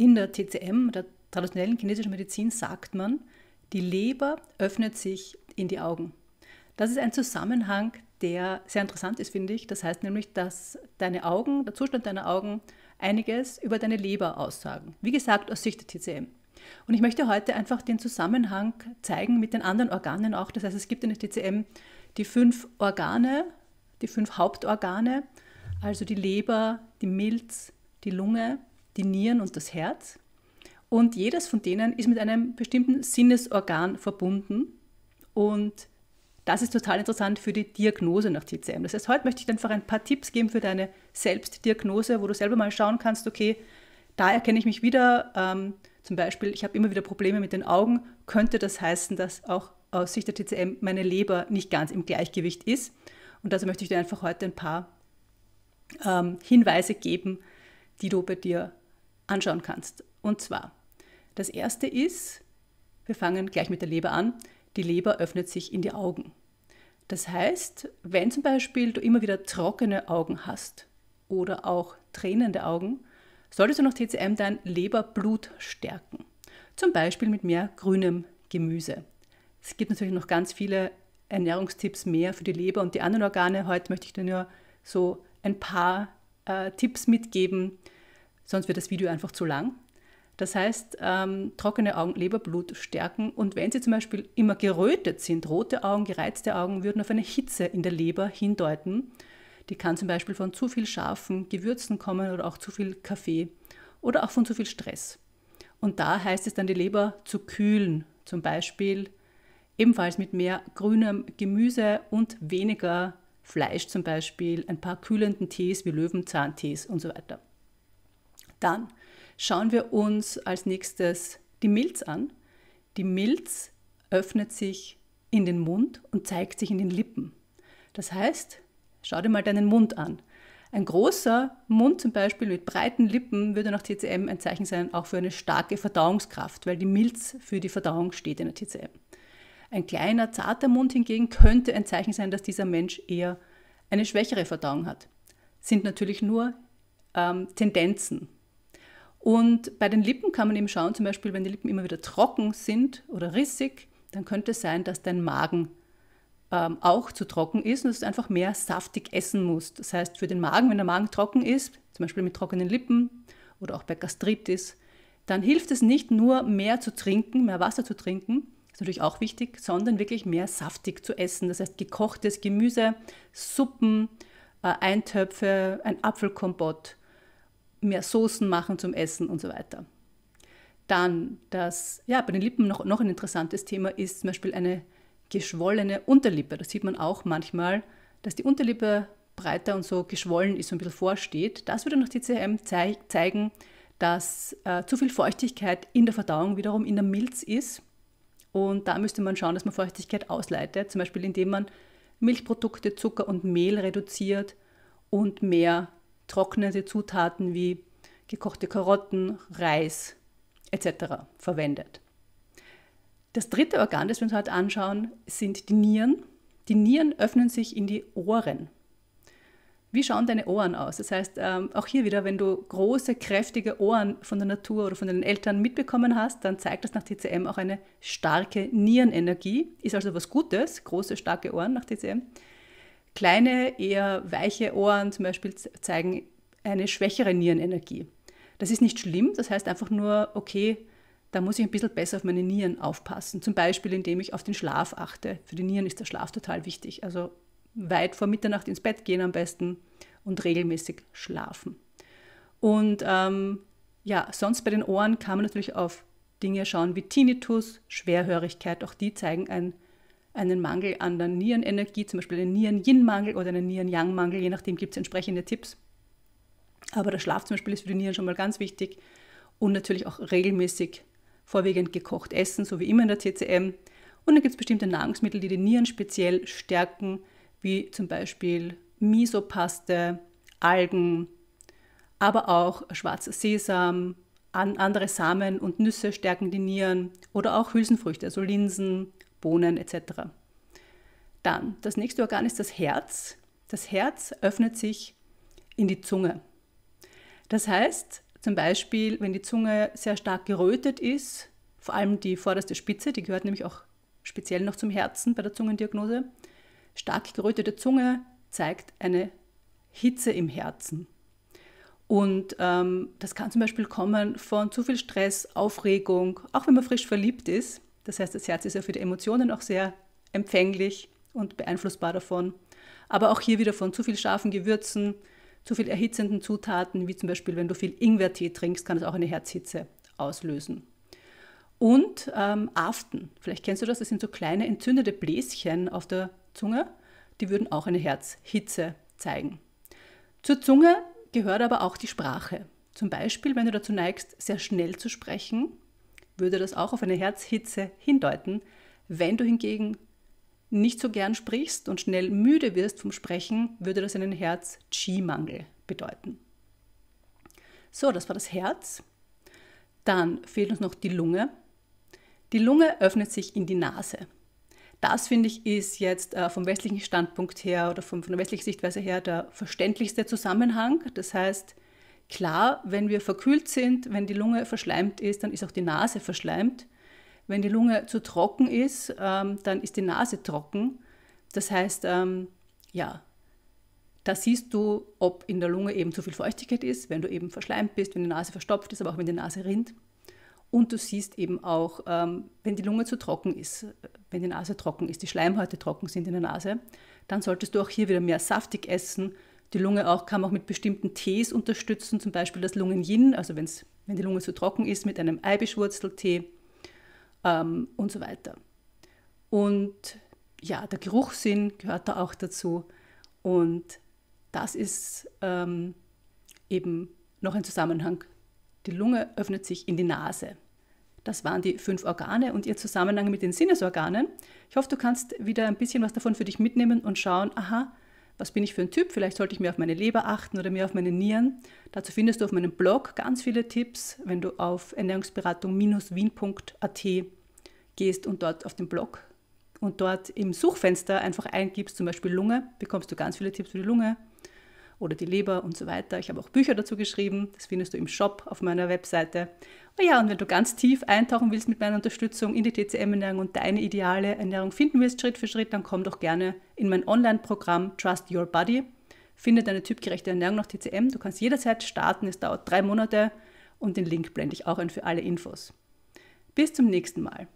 in der TCM, der traditionellen chinesischen Medizin, sagt man, die Leber öffnet sich in die Augen. Das ist ein Zusammenhang, der sehr interessant ist, finde ich. Das heißt nämlich, dass deine Augen, der Zustand deiner Augen, einiges über deine Leber aussagen. Wie gesagt, aus Sicht der TCM. Und ich möchte heute einfach den Zusammenhang zeigen mit den anderen Organen auch. Das heißt, es gibt in der TCM die fünf Organe, die fünf Hauptorgane, also die Leber, die Milz, die Lunge, die Nieren und das Herz. Und jedes von denen ist mit einem bestimmten Sinnesorgan verbunden. Und das ist total interessant für die Diagnose nach TCM. Das heißt, heute möchte ich dir einfach ein paar Tipps geben für deine Selbstdiagnose, wo du selber mal schauen kannst, okay, da erkenne ich mich wieder. Ähm, zum Beispiel, ich habe immer wieder Probleme mit den Augen. Könnte das heißen, dass auch aus Sicht der TCM meine Leber nicht ganz im Gleichgewicht ist? Und dazu also möchte ich dir einfach heute ein paar ähm, Hinweise geben, die du bei dir anschauen kannst. Und zwar, das erste ist, wir fangen gleich mit der Leber an, die Leber öffnet sich in die Augen. Das heißt, wenn zum Beispiel du immer wieder trockene Augen hast oder auch tränende Augen, solltest du nach TCM dein Leberblut stärken. Zum Beispiel mit mehr grünem Gemüse. Es gibt natürlich noch ganz viele Ernährungstipps mehr für die Leber und die anderen Organe. Heute möchte ich dir nur so ein paar äh, Tipps mitgeben, sonst wird das Video einfach zu lang. Das heißt, ähm, trockene Augen Leberblut stärken und wenn sie zum Beispiel immer gerötet sind, rote Augen, gereizte Augen würden auf eine Hitze in der Leber hindeuten. Die kann zum Beispiel von zu viel scharfen Gewürzen kommen oder auch zu viel Kaffee oder auch von zu viel Stress. Und da heißt es dann, die Leber zu kühlen, zum Beispiel ebenfalls mit mehr grünem Gemüse und weniger Fleisch zum Beispiel, ein paar kühlenden Tees wie Löwenzahntees und so weiter. Dann schauen wir uns als nächstes die Milz an. Die Milz öffnet sich in den Mund und zeigt sich in den Lippen. Das heißt, schau dir mal deinen Mund an. Ein großer Mund zum Beispiel mit breiten Lippen würde nach TCM ein Zeichen sein, auch für eine starke Verdauungskraft, weil die Milz für die Verdauung steht in der TCM. Ein kleiner, zarter Mund hingegen könnte ein Zeichen sein, dass dieser Mensch eher eine schwächere Verdauung hat. Sind natürlich nur ähm, Tendenzen. Und bei den Lippen kann man eben schauen, zum Beispiel, wenn die Lippen immer wieder trocken sind oder rissig, dann könnte es sein, dass dein Magen ähm, auch zu trocken ist und dass du einfach mehr saftig essen musst. Das heißt, für den Magen, wenn der Magen trocken ist, zum Beispiel mit trockenen Lippen oder auch bei Gastritis, dann hilft es nicht nur mehr zu trinken, mehr Wasser zu trinken, ist natürlich auch wichtig, sondern wirklich mehr saftig zu essen. Das heißt, gekochtes Gemüse, Suppen, äh, Eintöpfe, ein Apfelkompott mehr Soßen machen zum Essen und so weiter. Dann, dass ja, bei den Lippen noch, noch ein interessantes Thema ist zum Beispiel eine geschwollene Unterlippe. Das sieht man auch manchmal, dass die Unterlippe breiter und so geschwollen ist und ein bisschen vorsteht. Das würde nach TCM zei zeigen, dass äh, zu viel Feuchtigkeit in der Verdauung wiederum in der Milz ist. Und da müsste man schauen, dass man Feuchtigkeit ausleitet, zum Beispiel indem man Milchprodukte, Zucker und Mehl reduziert und mehr getrocknete Zutaten wie gekochte Karotten, Reis etc. verwendet. Das dritte Organ, das wir uns heute anschauen, sind die Nieren. Die Nieren öffnen sich in die Ohren. Wie schauen deine Ohren aus? Das heißt, ähm, auch hier wieder, wenn du große, kräftige Ohren von der Natur oder von deinen Eltern mitbekommen hast, dann zeigt das nach TCM auch eine starke Nierenenergie. Ist also was Gutes, große, starke Ohren nach TCM. Kleine, eher weiche Ohren zum Beispiel zeigen eine schwächere Nierenenergie. Das ist nicht schlimm, das heißt einfach nur, okay, da muss ich ein bisschen besser auf meine Nieren aufpassen. Zum Beispiel, indem ich auf den Schlaf achte. Für die Nieren ist der Schlaf total wichtig. Also weit vor Mitternacht ins Bett gehen am besten und regelmäßig schlafen. Und ähm, ja, sonst bei den Ohren kann man natürlich auf Dinge schauen wie Tinnitus, Schwerhörigkeit. Auch die zeigen ein einen Mangel an der Nierenenergie, zum Beispiel einen Nieren-Yin-Mangel oder einen Nieren-Yang-Mangel, je nachdem gibt es entsprechende Tipps. Aber der Schlaf zum Beispiel ist für die Nieren schon mal ganz wichtig und natürlich auch regelmäßig vorwiegend gekocht essen, so wie immer in der TCM. Und dann gibt es bestimmte Nahrungsmittel, die die Nieren speziell stärken, wie zum Beispiel Misopaste, Algen, aber auch schwarzer Sesam, andere Samen und Nüsse stärken die Nieren oder auch Hülsenfrüchte, also Linsen, Bohnen etc. Dann, das nächste Organ ist das Herz. Das Herz öffnet sich in die Zunge. Das heißt, zum Beispiel, wenn die Zunge sehr stark gerötet ist, vor allem die vorderste Spitze, die gehört nämlich auch speziell noch zum Herzen bei der Zungendiagnose, stark gerötete Zunge zeigt eine Hitze im Herzen. Und ähm, das kann zum Beispiel kommen von zu viel Stress, Aufregung, auch wenn man frisch verliebt ist. Das heißt, das Herz ist ja für die Emotionen auch sehr empfänglich und beeinflussbar davon. Aber auch hier wieder von zu viel scharfen Gewürzen, zu viel erhitzenden Zutaten, wie zum Beispiel wenn du viel Ingwertee trinkst, kann es auch eine Herzhitze auslösen. Und ähm, Aften, vielleicht kennst du das, das sind so kleine entzündete Bläschen auf der Zunge, die würden auch eine Herzhitze zeigen. Zur Zunge gehört aber auch die Sprache. Zum Beispiel, wenn du dazu neigst, sehr schnell zu sprechen, würde das auch auf eine Herzhitze hindeuten. Wenn du hingegen nicht so gern sprichst und schnell müde wirst vom Sprechen, würde das einen Herz-Qi-Mangel bedeuten. So, das war das Herz. Dann fehlt uns noch die Lunge. Die Lunge öffnet sich in die Nase. Das finde ich ist jetzt äh, vom westlichen Standpunkt her oder von der westlichen Sichtweise her der verständlichste Zusammenhang. Das heißt, Klar, wenn wir verkühlt sind, wenn die Lunge verschleimt ist, dann ist auch die Nase verschleimt. Wenn die Lunge zu trocken ist, ähm, dann ist die Nase trocken. Das heißt, ähm, ja, da siehst du, ob in der Lunge eben zu viel Feuchtigkeit ist, wenn du eben verschleimt bist, wenn die Nase verstopft ist, aber auch wenn die Nase rinnt. Und du siehst eben auch, ähm, wenn die Lunge zu trocken ist, wenn die Nase trocken ist, die Schleimhäute trocken sind in der Nase, dann solltest du auch hier wieder mehr saftig essen die Lunge auch, kann man auch mit bestimmten Tees unterstützen, zum Beispiel das Lungen-Yin, also wenn's, wenn die Lunge so trocken ist, mit einem Eibischwurzeltee ähm, und so weiter. Und ja, der Geruchssinn gehört da auch dazu. Und das ist ähm, eben noch ein Zusammenhang. Die Lunge öffnet sich in die Nase. Das waren die fünf Organe und ihr Zusammenhang mit den Sinnesorganen. Ich hoffe, du kannst wieder ein bisschen was davon für dich mitnehmen und schauen, aha, was bin ich für ein Typ, vielleicht sollte ich mehr auf meine Leber achten oder mehr auf meine Nieren. Dazu findest du auf meinem Blog ganz viele Tipps, wenn du auf ernährungsberatung-wien.at gehst und dort auf den Blog und dort im Suchfenster einfach eingibst, zum Beispiel Lunge, bekommst du ganz viele Tipps für die Lunge, oder die Leber und so weiter. Ich habe auch Bücher dazu geschrieben, das findest du im Shop auf meiner Webseite. Oh ja, und wenn du ganz tief eintauchen willst mit meiner Unterstützung in die TCM-Ernährung und deine ideale Ernährung finden willst, Schritt für Schritt, dann komm doch gerne in mein Online-Programm Trust Your Body. Finde deine typgerechte Ernährung nach TCM. Du kannst jederzeit starten, es dauert drei Monate und den Link blende ich auch ein für alle Infos. Bis zum nächsten Mal.